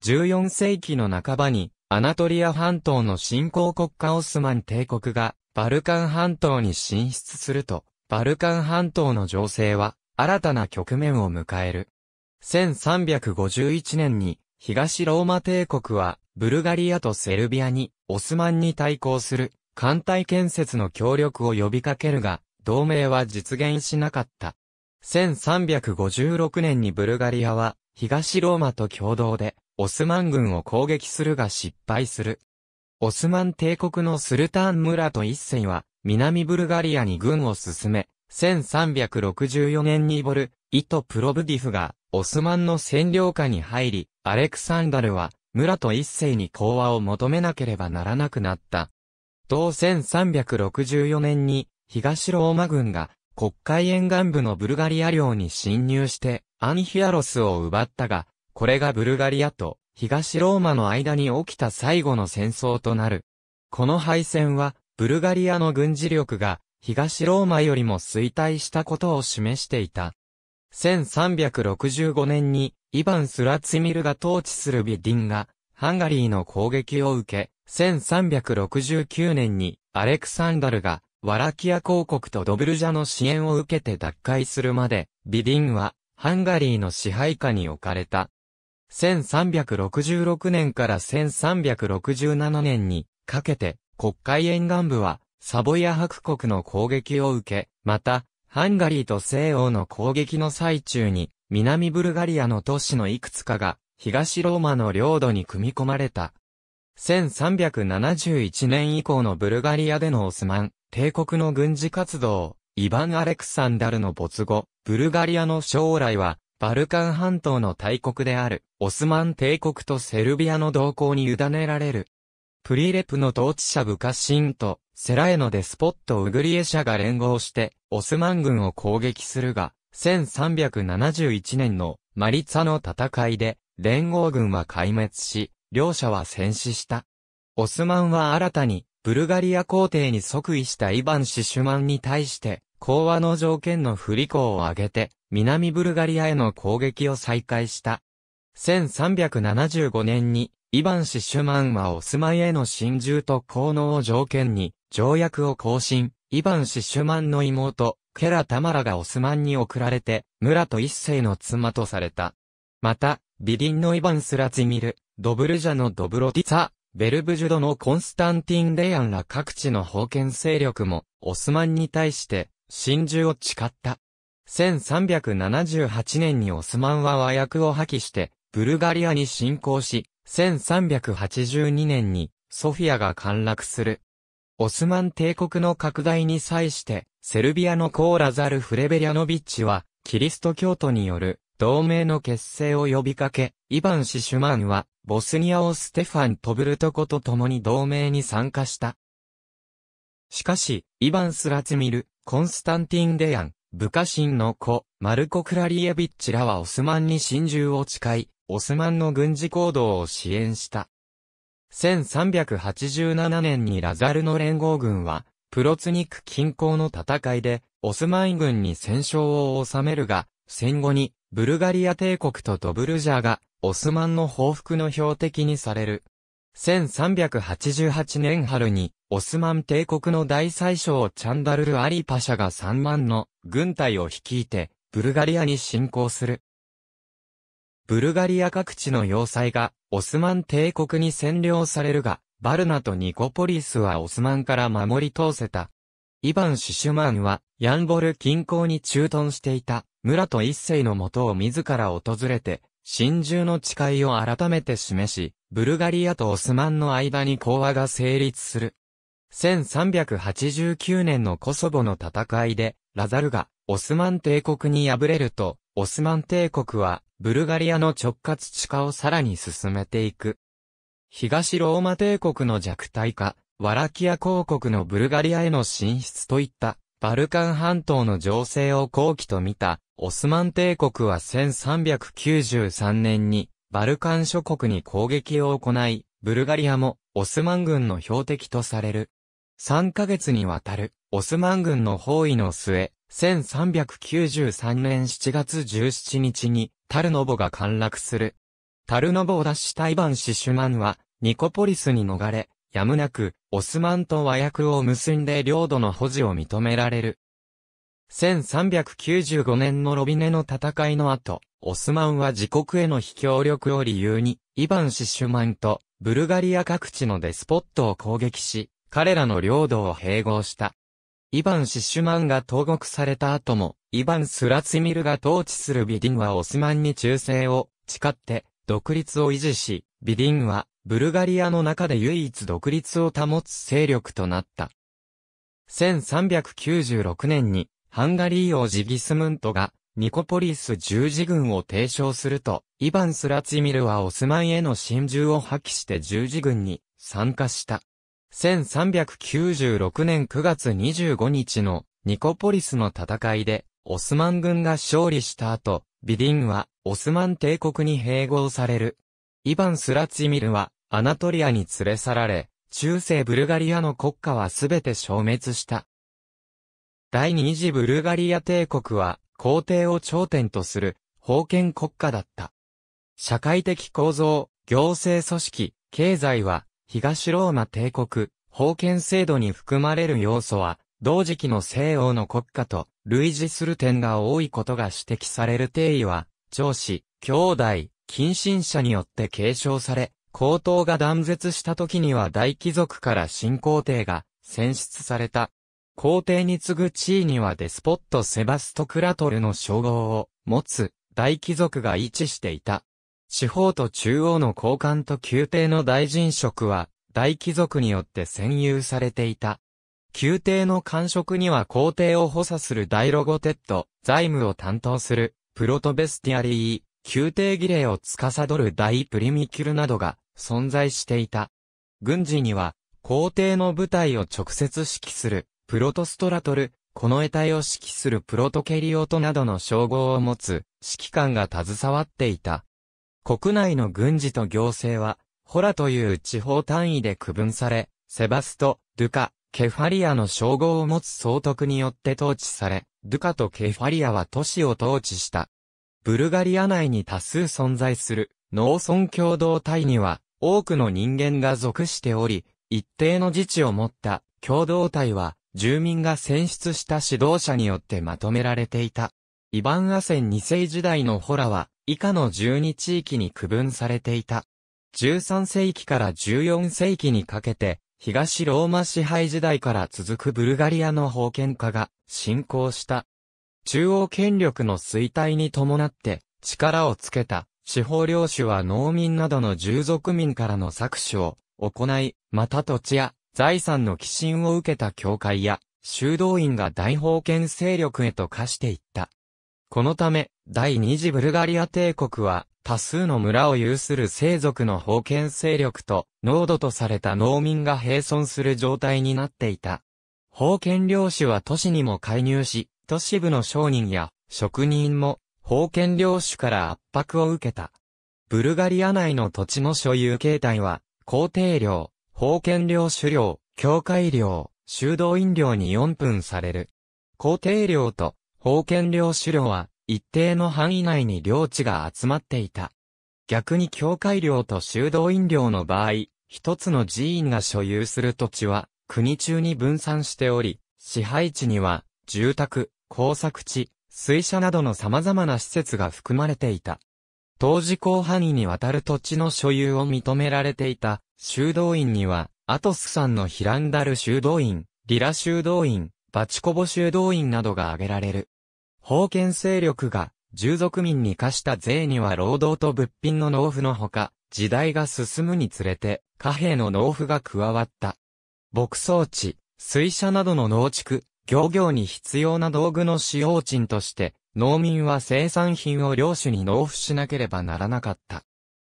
14世紀の半ばに、アナトリア半島の新興国家オスマン帝国が、バルカン半島に進出すると、バルカン半島の情勢は、新たな局面を迎える。1351年に、東ローマ帝国は、ブルガリアとセルビアに、オスマンに対抗する、艦隊建設の協力を呼びかけるが、同盟は実現しなかった。1356年にブルガリアは、東ローマと共同で、オスマン軍を攻撃するが失敗する。オスマン帝国のスルターン村と一世は、南ブルガリアに軍を進め、1364年にボル、イト・プロブディフが、オスマンの占領下に入り、アレクサンダルは、村と一世に講和を求めなければならなくなった。同1364年に、東ローマ軍が、国会沿岸部のブルガリア領に侵入して、アンヒアロスを奪ったが、これがブルガリアと東ローマの間に起きた最後の戦争となる。この敗戦は、ブルガリアの軍事力が東ローマよりも衰退したことを示していた。1365年に、イヴァン・スラツィミルが統治するビディンが、ハンガリーの攻撃を受け、1369年に、アレクサンダルが、ワラキア公国とドブルジャの支援を受けて脱会するまで、ビディンは、ハンガリーの支配下に置かれた。1366年から1367年に、かけて、国会沿岸部は、サボイア白国の攻撃を受け、また、ハンガリーと西欧の攻撃の最中に、南ブルガリアの都市のいくつかが、東ローマの領土に組み込まれた。1371年以降のブルガリアでのオスマン、帝国の軍事活動、イヴァン・アレクサンダルの没後、ブルガリアの将来は、バルカン半島の大国である、オスマン帝国とセルビアの動向に委ねられる。プリレプの統治者部下シンと、セラエノでスポット・ウグリエ社が連合して、オスマン軍を攻撃するが、1371年のマリツァの戦いで、連合軍は壊滅し、両者は戦死した。オスマンは新たに、ブルガリア皇帝に即位したイヴァン・シシュマンに対して、講和の条件の不履行を挙げて、南ブルガリアへの攻撃を再開した。1375年にイヴァン・シシュマンはオスマンへの侵入と効能を条件に、条約を更新、イヴァン・シシュマンの妹、ケラ・タマラがオスマンに送られて、村と一世の妻とされた。また、ビリンのイヴァン・スラツィミル、ドブルジャのドブロティサ、ベルブジュドのコンスタンティン・レアンら各地の封建勢力も、オスマンに対して、真珠を誓った。1378年にオスマンは和訳を破棄して、ブルガリアに侵攻し、1382年にソフィアが陥落する。オスマン帝国の拡大に際して、セルビアのコーラザル・フレベリャノビッチは、キリスト教徒による同盟の結成を呼びかけ、イバン・シシュマンは、ボスニアをステファン・トブルトコと共に同盟に参加した。しかし、イバン・スラツミル、コンスタンティン・デヤン、ブカシンの子、マルコ・クラリエビッチらはオスマンに真珠を誓い、オスマンの軍事行動を支援した。1387年にラザルの連合軍は、プロツニク近郊の戦いで、オスマン軍に戦勝を収めるが、戦後に、ブルガリア帝国とドブルジャーが、オスマンの報復の標的にされる。1388年春に、オスマン帝国の大宰相チャンダルル・アリパシャが3万の軍隊を率いて、ブルガリアに侵攻する。ブルガリア各地の要塞が、オスマン帝国に占領されるが、バルナとニコポリスはオスマンから守り通せた。イヴァン・シシュマンは、ヤンボル近郊に駐屯していた、村と一世のもとを自ら訪れて、真珠の誓いを改めて示し、ブルガリアとオスマンの間に講和が成立する。1389年のコソボの戦いで、ラザルがオスマン帝国に敗れると、オスマン帝国は、ブルガリアの直轄地化をさらに進めていく。東ローマ帝国の弱体化、ワラキア公国のブルガリアへの進出といった、バルカン半島の情勢を後期と見た、オスマン帝国は1393年に、バルカン諸国に攻撃を行い、ブルガリアも、オスマン軍の標的とされる。3ヶ月にわたる、オスマン軍の包囲の末、1393年7月17日に、タルノボが陥落する。タルノボを脱したイバン・シシュマンは、ニコポリスに逃れ、やむなく、オスマンと和訳を結んで領土の保持を認められる。1395年のロビネの戦いの後、オスマンは自国への非協力を理由に、イバン・シシュマンと、ブルガリア各地のデスポットを攻撃し、彼らの領土を併合した。イヴァン・シシュマンが投獄された後も、イヴァン・スラツィミルが統治するビディンはオスマンに忠誠を誓って独立を維持し、ビディンはブルガリアの中で唯一独立を保つ勢力となった。1396年にハンガリー王ジギスムントがニコポリス十字軍を提唱すると、イヴァン・スラツィミルはオスマンへの心中を破棄して十字軍に参加した。1396年9月25日のニコポリスの戦いで、オスマン軍が勝利した後、ビディンはオスマン帝国に併合される。イバン・スラチミルはアナトリアに連れ去られ、中世ブルガリアの国家はすべて消滅した。第二次ブルガリア帝国は皇帝を頂点とする封建国家だった。社会的構造、行政組織、経済は東ローマ帝国、封建制度に含まれる要素は、同時期の西欧の国家と類似する点が多いことが指摘される定位は、長子、兄弟、近親者によって継承され、皇統が断絶した時には大貴族から新皇帝が選出された。皇帝に次ぐ地位にはデスポット・セバストクラトルの称号を持つ大貴族が位置していた。地方と中央の高官と宮廷の大臣職は、大貴族によって占有されていた。宮廷の官職には皇帝を補佐する大ロゴテッド、財務を担当する、プロトベスティアリー、宮廷儀礼を司る大プリミキュルなどが存在していた。軍事には、皇帝の部隊を直接指揮する、プロトストラトル、この得体を指揮するプロトケリオトなどの称号を持つ、指揮官が携わっていた。国内の軍事と行政は、ホラという地方単位で区分され、セバスト、ドゥカ、ケファリアの称号を持つ総督によって統治され、ドゥカとケファリアは都市を統治した。ブルガリア内に多数存在する農村共同体には多くの人間が属しており、一定の自治を持った共同体は住民が選出した指導者によってまとめられていた。イヴァン・アセン2世時代のホラは以下の12地域に区分されていた。13世紀から14世紀にかけて、東ローマ支配時代から続くブルガリアの封建化が進行した。中央権力の衰退に伴って力をつけた地方領主は農民などの従属民からの搾取を行い、また土地や財産の寄進を受けた教会や修道院が大封建勢力へと化していった。このため、第二次ブルガリア帝国は、多数の村を有する勢族の封建勢力と、濃度とされた農民が並存する状態になっていた。封建領主は都市にも介入し、都市部の商人や職人も、封建領主から圧迫を受けた。ブルガリア内の土地の所有形態は、皇帝領、封建領主領、教会領、修道院領に4分される。皇帝領と封建領主領は、一定の範囲内に領地が集まっていた。逆に教会領と修道院領の場合、一つの寺院が所有する土地は、国中に分散しており、支配地には、住宅、工作地、水車などの様々な施設が含まれていた。当時広範囲にわたる土地の所有を認められていた修道院には、アトスさんのヒランダル修道院、リラ修道院、バチコボ修道院などが挙げられる。封建勢力が従属民に課した税には労働と物品の納付のほか、時代が進むにつれて貨幣の納付が加わった。牧草地、水車などの農畜、漁業に必要な道具の使用賃として、農民は生産品を領主に納付しなければならなかった。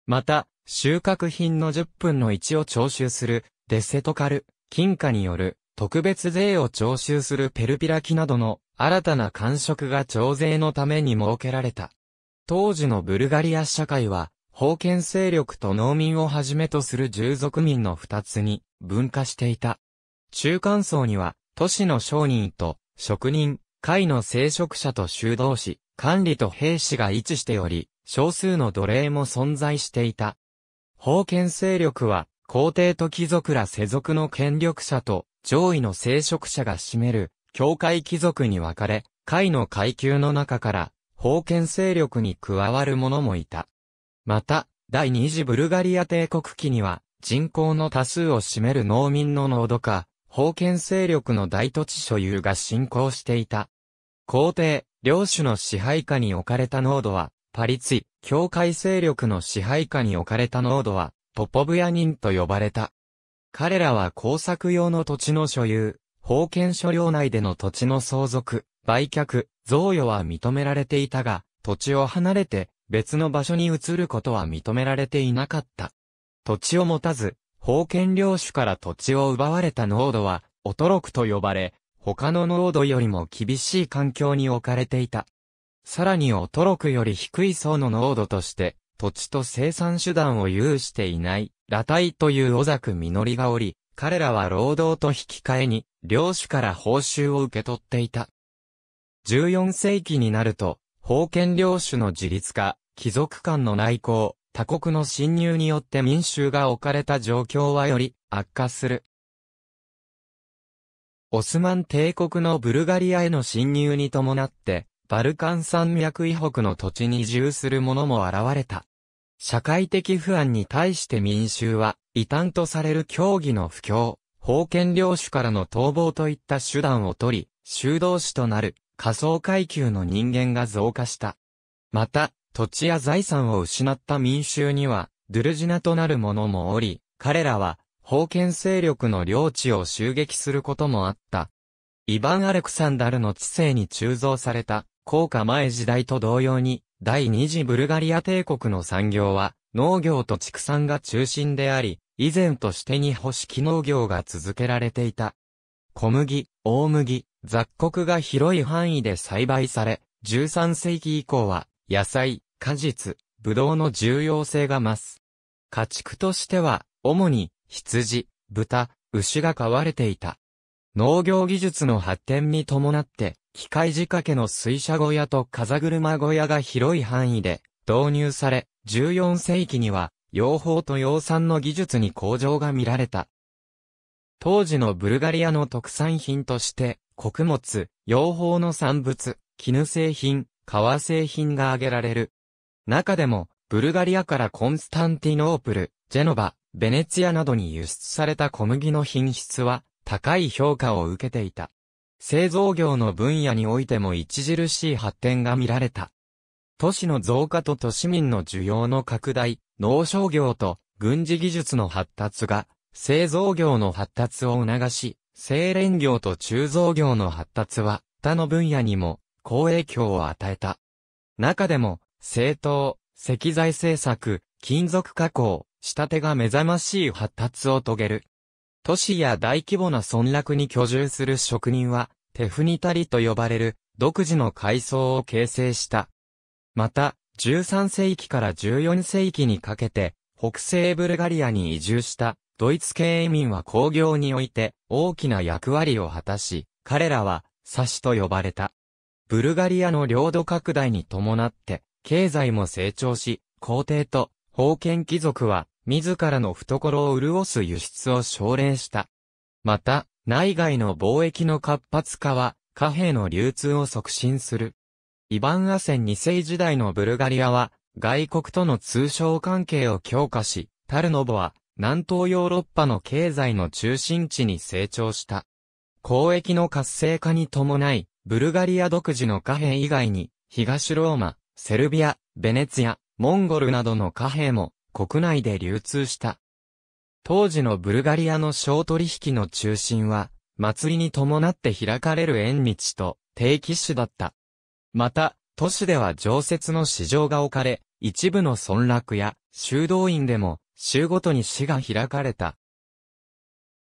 また、収穫品の10分の1を徴収する、デセトカル、金貨による、特別税を徴収するペルピラキなどの新たな官職が徴税のために設けられた。当時のブルガリア社会は、封建勢力と農民をはじめとする従属民の二つに分化していた。中間層には、都市の商人と職人、会の聖職者と修道士、管理と兵士が位置しており、少数の奴隷も存在していた。封建勢力は、皇帝と貴族ら世俗の権力者と上位の聖職者が占める教会貴族に分かれ、会の階級の中から、封建勢力に加わる者もいた。また、第二次ブルガリア帝国期には、人口の多数を占める農民の濃度化、封建勢力の大土地所有が進行していた。皇帝、領主の支配下に置かれた濃度は、パリツィ、教会勢力の支配下に置かれた濃度は、ポポブヤ人と呼ばれた。彼らは工作用の土地の所有、封建所領内での土地の相続、売却、贈与は認められていたが、土地を離れて別の場所に移ることは認められていなかった。土地を持たず、封建領主から土地を奪われた濃度は、驚くと呼ばれ、他の濃度よりも厳しい環境に置かれていた。さらに驚くより低い層の濃度として、土地と生産手段を有していない、裸体という尾作実がおり、彼らは労働と引き換えに、領主から報酬を受け取っていた。14世紀になると、封建領主の自立化、貴族間の内向、他国の侵入によって民衆が置かれた状況はより悪化する。オスマン帝国のブルガリアへの侵入に伴って、バルカン山脈以北の土地に移住する者も現れた。社会的不安に対して民衆は、異端とされる教義の布教、封建領主からの逃亡といった手段を取り、修道士となる仮想階級の人間が増加した。また、土地や財産を失った民衆には、ドゥルジナとなる者もおり、彼らは、封建勢力の領地を襲撃することもあった。イヴァン・アレクサンダルの知性に鋳造された、高価前時代と同様に、第二次ブルガリア帝国の産業は、農業と畜産が中心であり、以前としてに保守農業が続けられていた。小麦、大麦、雑穀が広い範囲で栽培され、13世紀以降は、野菜、果実、ブドウの重要性が増す。家畜としては、主に、羊、豚、牛が飼われていた。農業技術の発展に伴って、機械仕掛けの水車小屋と風車小屋が広い範囲で導入され、14世紀には養蜂と養蚕の技術に向上が見られた。当時のブルガリアの特産品として、穀物、養蜂の産物、絹製品、革製品が挙げられる。中でも、ブルガリアからコンスタンティノープル、ジェノバ、ベネツィアなどに輸出された小麦の品質は高い評価を受けていた。製造業の分野においても著しい発展が見られた。都市の増加と都市民の需要の拡大、農商業と軍事技術の発達が、製造業の発達を促し、精錬業と鋳造業の発達は、他の分野にも、好影響を与えた。中でも、政党、石材製作、金属加工、下手が目覚ましい発達を遂げる。都市や大規模な村落に居住する職人は、テフニタリと呼ばれる、独自の階層を形成した。また、13世紀から14世紀にかけて、北西ブルガリアに移住したドイツ系移民は工業において大きな役割を果たし、彼らはサシと呼ばれた。ブルガリアの領土拡大に伴って、経済も成長し、皇帝と封建貴族は自らの懐を潤す輸出を奨励した。また、内外の貿易の活発化は貨幣の流通を促進する。イヴァン・アセン2世時代のブルガリアは、外国との通商関係を強化し、タルノボは、南東ヨーロッパの経済の中心地に成長した。交易の活性化に伴い、ブルガリア独自の貨幣以外に、東ローマ、セルビア、ベネツィア、モンゴルなどの貨幣も国内で流通した。当時のブルガリアの商取引の中心は、祭りに伴って開かれる縁日と定期種だった。また、都市では常設の市場が置かれ、一部の村落や修道院でも州ごとに市が開かれた。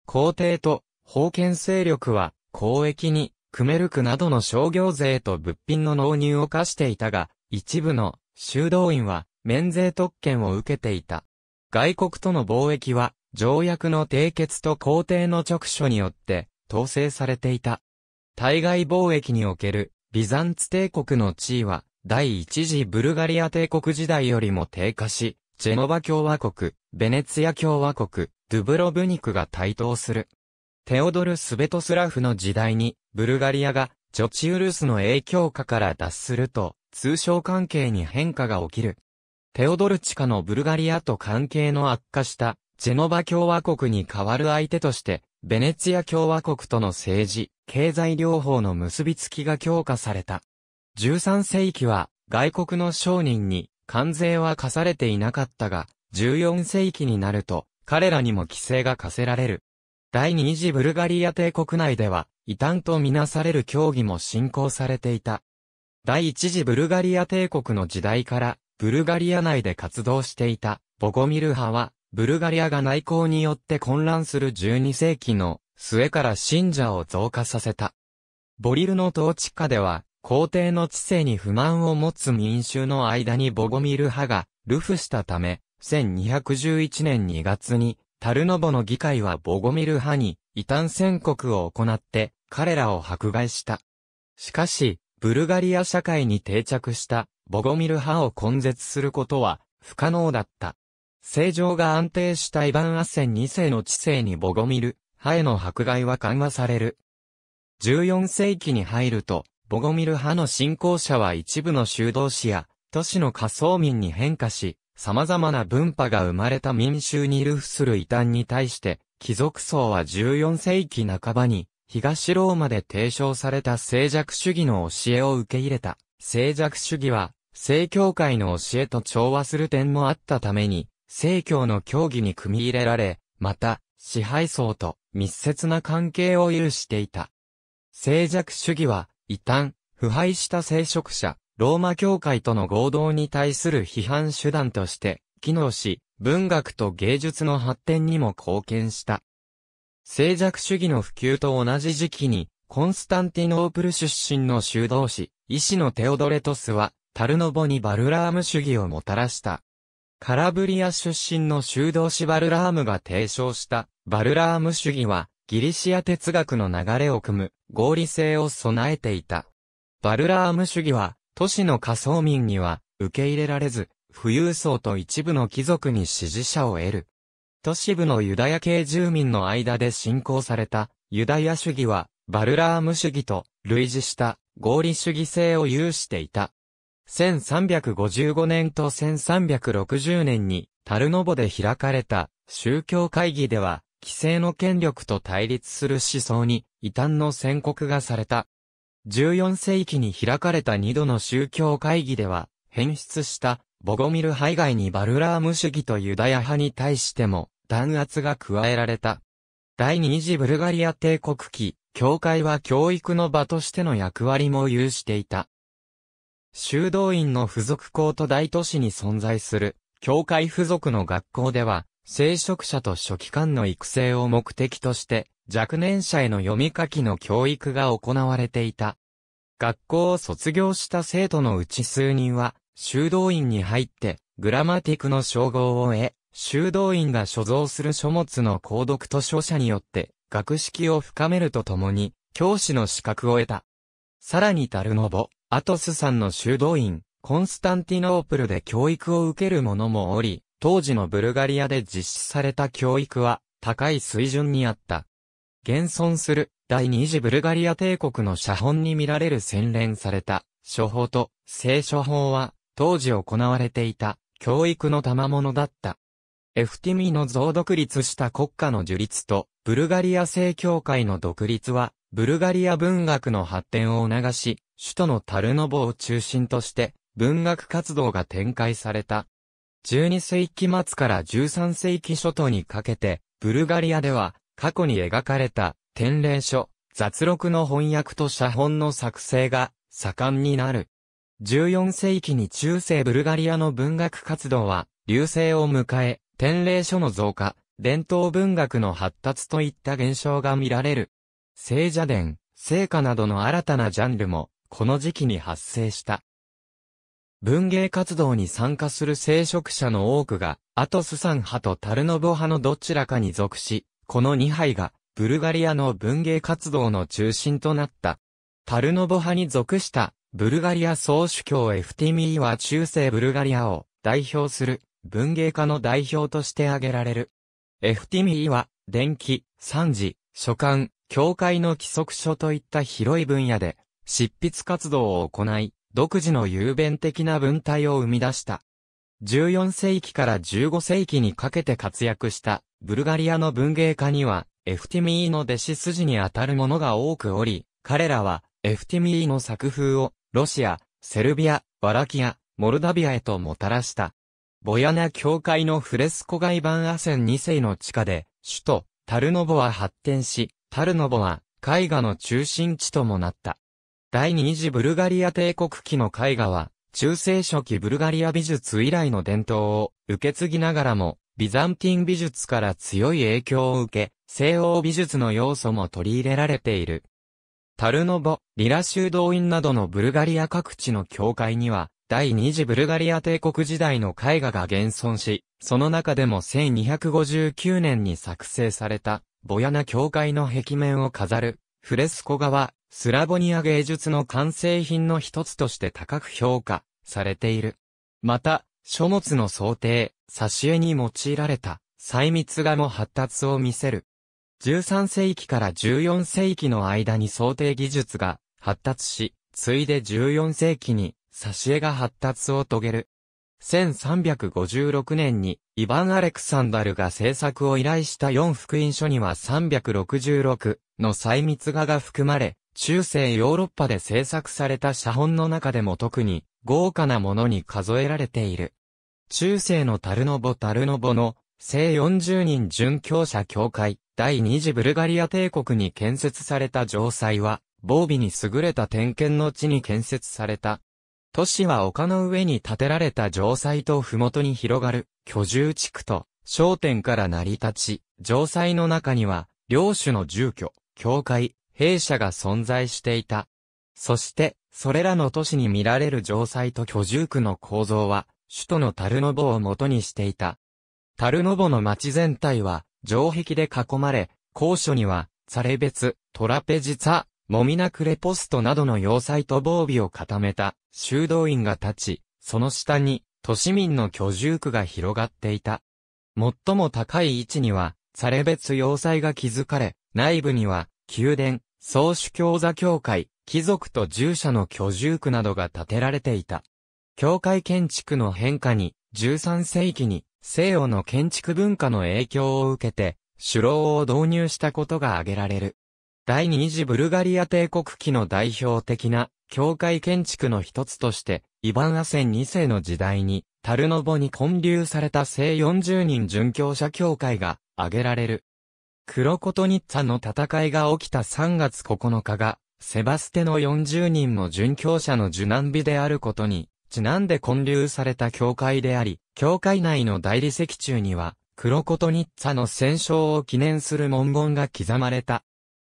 皇帝と封建勢力は交易にクメルクなどの商業税と物品の納入を課していたが、一部の修道院は免税特権を受けていた。外国との貿易は条約の締結と皇帝の直書によって統制されていた。対外貿易におけるビザンツ帝国の地位は、第一次ブルガリア帝国時代よりも低下し、ジェノバ共和国、ベネツィア共和国、ドゥブロブニクが台頭する。テオドル・スベトスラフの時代に、ブルガリアが、ジョチウルスの影響下から脱すると、通商関係に変化が起きる。テオドルチカのブルガリアと関係の悪化した、ジェノバ共和国に代わる相手として、ベネツィア共和国との政治、経済両方の結びつきが強化された。13世紀は外国の商人に関税は課されていなかったが、14世紀になると彼らにも規制が課せられる。第二次ブルガリア帝国内では、異端とみなされる競技も進行されていた。第一次ブルガリア帝国の時代から、ブルガリア内で活動していた、ボゴミル派は、ブルガリアが内向によって混乱する12世紀の末から信者を増加させた。ボリルの統治下では、皇帝の知性に不満を持つ民衆の間にボゴミル派が、ルフしたため、1211年2月に、タルノボの議会はボゴミル派に、異端宣告を行って、彼らを迫害した。しかし、ブルガリア社会に定着した、ボゴミル派を根絶することは、不可能だった。正常が安定したイヴァン・アッセン2世の知性にボゴミル、派への迫害は緩和される。14世紀に入ると、ボゴミル派の信仰者は一部の修道士や、都市の仮想民に変化し、様々な文派が生まれた民衆に流布する異端に対して、貴族層は14世紀半ばに、東ローマで提唱された静寂主義の教えを受け入れた。静寂主義は、正教会の教えと調和する点もあったために、政教の教義に組み入れられ、また、支配層と密接な関係を有していた。静寂主義は、異端、腐敗した聖職者、ローマ教会との合同に対する批判手段として、機能し、文学と芸術の発展にも貢献した。静寂主義の普及と同じ時期に、コンスタンティノープル出身の修道士、医師のテオドレトスは、タルノボにバルラーム主義をもたらした。カラブリア出身の修道士バルラームが提唱したバルラーム主義はギリシア哲学の流れを組む合理性を備えていた。バルラーム主義は都市の仮想民には受け入れられず、富裕層と一部の貴族に支持者を得る。都市部のユダヤ系住民の間で信仰されたユダヤ主義はバルラーム主義と類似した合理主義性を有していた。1355年と1360年に、タルノボで開かれた宗教会議では、規制の権力と対立する思想に異端の宣告がされた。14世紀に開かれた2度の宗教会議では、変質したボゴミル派以外にバルラーム主義とユダヤ派に対しても弾圧が加えられた。第二次ブルガリア帝国期、教会は教育の場としての役割も有していた。修道院の付属校と大都市に存在する、教会付属の学校では、聖職者と書記官の育成を目的として、若年者への読み書きの教育が行われていた。学校を卒業した生徒のうち数人は、修道院に入って、グラマティクの称号を得、修道院が所蔵する書物の購読と書者によって、学識を深めるとともに、教師の資格を得た。さらにタルノボ、アトスさんの修道院、コンスタンティノープルで教育を受ける者もおり、当時のブルガリアで実施された教育は高い水準にあった。現存する第二次ブルガリア帝国の写本に見られる洗練された処方と聖書法は当時行われていた教育の賜物だった。エフティミの増独立した国家の樹立とブルガリア正教会の独立はブルガリア文学の発展を促し、首都のタルノボを中心として文学活動が展開された。12世紀末から13世紀初頭にかけて、ブルガリアでは過去に描かれた典礼書、雑録の翻訳と写本の作成が盛んになる。14世紀に中世ブルガリアの文学活動は流星を迎え、典礼書の増加、伝統文学の発達といった現象が見られる。聖者伝、聖歌などの新たなジャンルも、この時期に発生した。文芸活動に参加する聖職者の多くが、アトスサン派とタルノボ派のどちらかに属し、この2派が、ブルガリアの文芸活動の中心となった。タルノボ派に属した、ブルガリア総主教エフティミーは中世ブルガリアを代表する文芸家の代表として挙げられる。エフティミーは、電気、三次、書簡、教会の規則書といった広い分野で、執筆活動を行い、独自の雄弁的な文体を生み出した。14世紀から15世紀にかけて活躍したブルガリアの文芸家にはエフティミーの弟子筋にあたる者が多くおり、彼らはエフティミーの作風をロシア、セルビア、ワラキア、モルダビアへともたらした。ボヤナ教会のフレスコ外版アセン2世の地下で首都タルノボは発展し、タルノボは絵画の中心地ともなった。第二次ブルガリア帝国期の絵画は、中世初期ブルガリア美術以来の伝統を受け継ぎながらも、ビザンティン美術から強い影響を受け、西欧美術の要素も取り入れられている。タルノボ、リラ修道院などのブルガリア各地の教会には、第二次ブルガリア帝国時代の絵画が現存し、その中でも1259年に作成されたボヤナ教会の壁面を飾る、フレスコ画は、スラボニア芸術の完成品の一つとして高く評価されている。また、書物の想定、挿絵に用いられた、細密画も発達を見せる。13世紀から14世紀の間に想定技術が発達し、ついで14世紀に挿絵が発達を遂げる。1356年に、イヴァン・アレクサンダルが制作を依頼した4福音書には366の細密画が含まれ、中世ヨーロッパで制作された写本の中でも特に豪華なものに数えられている。中世のタルノボ・タルノボの、聖40人殉教者協会、第二次ブルガリア帝国に建設された城塞は、防備に優れた点検の地に建設された都市は丘の上に建てられた城塞と麓に広がる居住地区と商店から成り立ち、城塞の中には領主の住居、教会、兵舎が存在していた。そして、それらの都市に見られる城塞と居住区の構造は、首都のタルノボを元にしていた。タルノボの町全体は、城壁で囲まれ、高所には、サレ別、トラペジツァ、もみなくレポストなどの要塞と防備を固めた修道院が立ち、その下に都市民の居住区が広がっていた。最も高い位置には、サレ別要塞が築かれ、内部には、宮殿、宗主教座教会、貴族と従者の居住区などが建てられていた。教会建築の変化に、13世紀に西洋の建築文化の影響を受けて、主老を導入したことが挙げられる。第二次ブルガリア帝国期の代表的な教会建築の一つとして、イヴァン・アセン2世の時代に、タルノボに建立された聖40人殉教者教会が挙げられる。クロコトニッツァの戦いが起きた3月9日が、セバステの40人の殉教者の受難日であることに、ちなんで建立された教会であり、教会内の大理石柱には、クロコトニッツァの戦勝を記念する文言が刻まれた。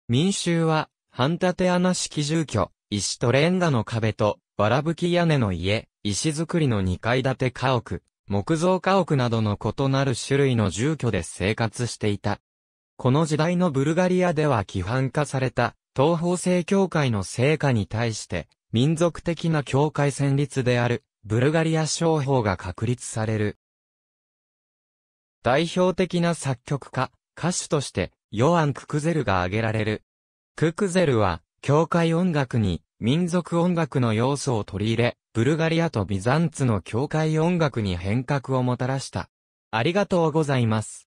民衆は、半立穴式住居、石とレンガの壁と、わらぶき屋根の家、石造りの2階建て家屋、木造家屋などの異なる種類の住居で生活していた。この時代のブルガリアでは規範化された、東方正教会の成果に対して、民族的な教会戦立である、ブルガリア商法が確立される。代表的な作曲家、歌手として、ヨアン・ククゼルが挙げられる。ククゼルは、教会音楽に民族音楽の要素を取り入れ、ブルガリアとビザンツの教会音楽に変革をもたらした。ありがとうございます。